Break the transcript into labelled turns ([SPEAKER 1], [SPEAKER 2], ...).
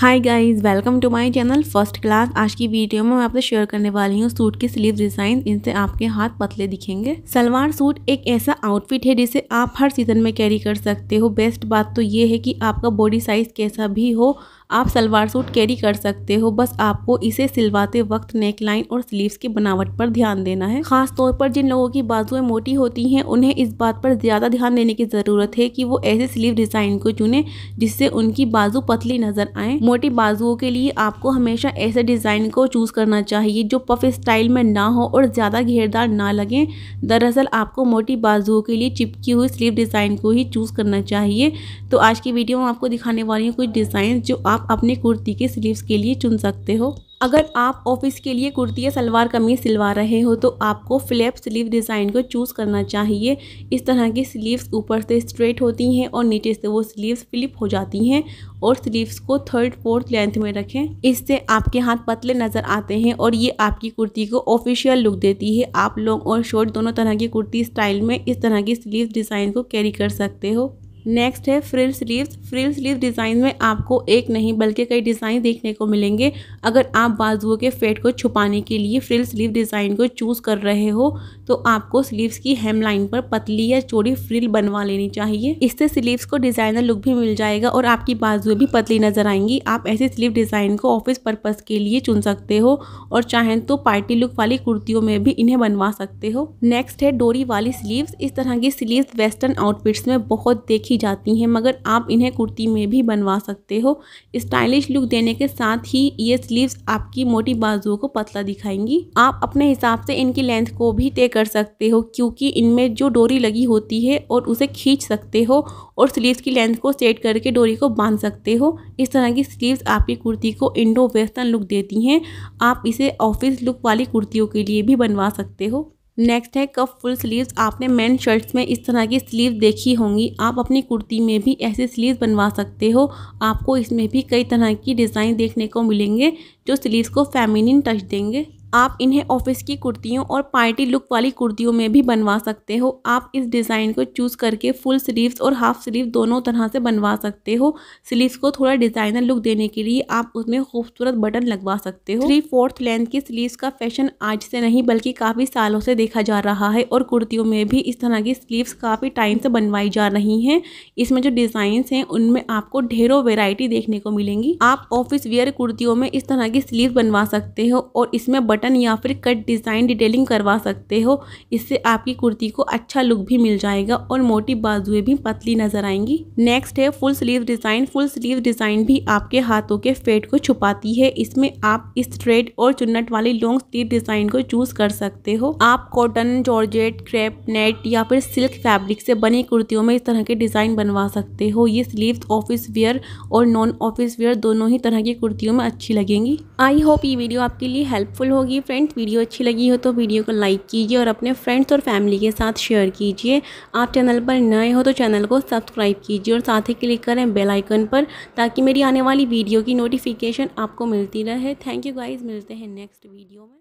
[SPEAKER 1] hi guys welcome to my channel first class आज की video में मैं आपसे शेयर करने वाली हूँ सूट के स्लीव डिजाइन इनसे आपके हाथ पतले दिखेंगे सलवार सूट एक ऐसा आउटफिट है जिसे आप हर सीजन में कैरी कर सकते हो बेस्ट बात तो ये है कि आपका बॉडी साइज कैसा भी हो आप सलवार सूट कैरी कर सकते हो बस आपको इसे सिलवाते वक्त नेक लाइन और स्लीव्स की बनावट पर ध्यान देना है खास तौर पर जिन लोगों की बाजुएं मोटी होती हैं उन्हें इस बात पर ज़्यादा ध्यान देने की ज़रूरत है कि वो ऐसे स्लीव डिज़ाइन को चुने जिससे उनकी बाजू पतली नजर आए मोटी बाजुओं के लिए आपको हमेशा ऐसे डिज़ाइन को चूज़ करना चाहिए जो पफ स्टाइल में ना हो और ज़्यादा घेरदार ना लगे दरअसल आपको मोटी बाजुओं के लिए चिपकी हुई स्लीव डिज़ाइन को ही चूज़ करना चाहिए तो आज की वीडियो में आपको दिखाने वाली हूँ कुछ डिज़ाइन जो आप आप अपने कुर्ती के स्लीव्स के लिए चुन सकते हो अगर आप ऑफिस के लिए कुर्ती या सलवार कमीज सिलवा रहे हो तो आपको फ्लैप स्लीव डिज़ाइन को चूज़ करना चाहिए इस तरह की स्लीव्स ऊपर से स्ट्रेट होती हैं और नीचे से वो स्लीव्स फ्लिप हो जाती हैं और स्लीव्स को थर्ड फोर्थ लेंथ में रखें इससे आपके हाथ पतले नज़र आते हैं और ये आपकी कुर्ती को ऑफिशियल लुक देती है आप लॉन्ग और शॉर्ट दोनों तरह की कुर्ती स्टाइल में इस तरह की स्लीव डिज़ाइन को कैरी कर सकते हो नेक्स्ट है frill sleeves frill sleeve design में आपको एक नहीं बल्कि कई डिज़ाइन देखने को मिलेंगे अगर आप बाजुओं के फेट को छुपाने के लिए फ्रिल स्लीव डिज़ाइन को चूज़ कर रहे हो तो आपको स्लीव्स की हेम लाइन पर पतली या चौड़ी फ्रिल बनवा लेनी चाहिए इससे स्लीव्स को डिज़ाइनर लुक भी मिल जाएगा और आपकी बाजुएँ भी पतली नज़र आएंगी आप ऐसे स्लीव डिज़ाइन को ऑफिस पर्पज़ के लिए चुन सकते हो और चाहें तो पार्टी लुक वाली कुर्तियों में भी इन्हें बनवा सकते हो नेक्स्ट है डोरी वाली स्लीव्स इस तरह की स्लीव्स वेस्टर्न आउटफिट्स में बहुत देखी की जाती हैं मगर आप इन्हें कुर्ती में भी बनवा सकते हो स्टाइलिश लुक देने के साथ ही ये स्लीव्स आपकी मोटी बाजुओं को पतला दिखाएंगी आप अपने हिसाब से इनकी लेंथ को भी तय कर सकते हो क्योंकि इनमें जो डोरी लगी होती है और उसे खींच सकते हो और स्लीव्स की लेंथ को सेट करके डोरी को बांध सकते हो इस तरह की स्लीव्स आपकी कुर्ती को इंडो वेस्टर्न लुक देती हैं आप इसे ऑफिस लुक वाली कुर्तियों के लिए भी बनवा सकते हो नेक्स्ट है कफ फुल स्लीव्स आपने मेन शर्ट्स में इस तरह की स्लीव देखी होंगी आप अपनी कुर्ती में भी ऐसे स्लीव बनवा सकते हो आपको इसमें भी कई तरह की डिज़ाइन देखने को मिलेंगे जो स्लीव्स को फेमिनिन टच देंगे आप इन्हें ऑफिस की कुर्तियों और पार्टी लुक वाली कुर्तियों में भी बनवा सकते हो आप इस डिज़ाइन को चूज़ करके फुल स्लीव्स और हाफ स्लीव दोनों तरह से बनवा सकते हो स्लीव्स को थोड़ा डिज़ाइनर लुक देने के लिए आप उसमें खूबसूरत बटन लगवा सकते हो थ्री फोर्थ लेंथ की स्लीव्स का फैशन आज से नहीं बल्कि काफ़ी सालों से देखा जा रहा है और कुर्तियों में भी इस तरह की स्लीव्स काफ़ी टाइम से बनवाई जा रही हैं इसमें जो डिज़ाइंस हैं उनमें आपको ढेरों वेराइटी देखने को मिलेंगी आप ऑफिस वेयर कुर्तियों में इस तरह की स्लीव बनवा सकते हो और इसमें बटन बटन या फिर कट डिज़ाइन डिटेलिंग करवा सकते हो इससे आपकी कुर्ती को अच्छा लुक भी मिल जाएगा और मोटी बाजुएं भी पतली नजर आएंगी नेक्स्ट है full sleeve design full sleeve design भी आपके हाथों के फेट को छुपाती है इसमें आप स्ट्रेट और चुन्नट वाली लॉन्ग स्लीव डिज़ाइन को चूज कर सकते हो आप कॉटन जॉर्जेट क्रेप नेट या फिर सिल्क फैब्रिक से बनी कुर्तियों में इस तरह के डिज़ाइन बनवा सकते हो ये स्लीव ऑफिस वेयर और नॉन ऑफिस वेयर दोनों ही तरह की कुर्तियों में अच्छी लगेंगी आई होप ये वीडियो आपके लिए हेल्पफुल होगी होगी फ्रेंड्स वीडियो अच्छी लगी हो तो वीडियो को लाइक कीजिए और अपने फ्रेंड्स और फैमिली के साथ शेयर कीजिए आप चैनल पर नए हो तो चैनल को सब्सक्राइब कीजिए और साथ ही क्लिक करें बेल आइकन पर ताकि मेरी आने वाली वीडियो की नोटिफिकेशन आपको मिलती रहे थैंक यू गाइज़ मिलते हैं नेक्स्ट वीडियो में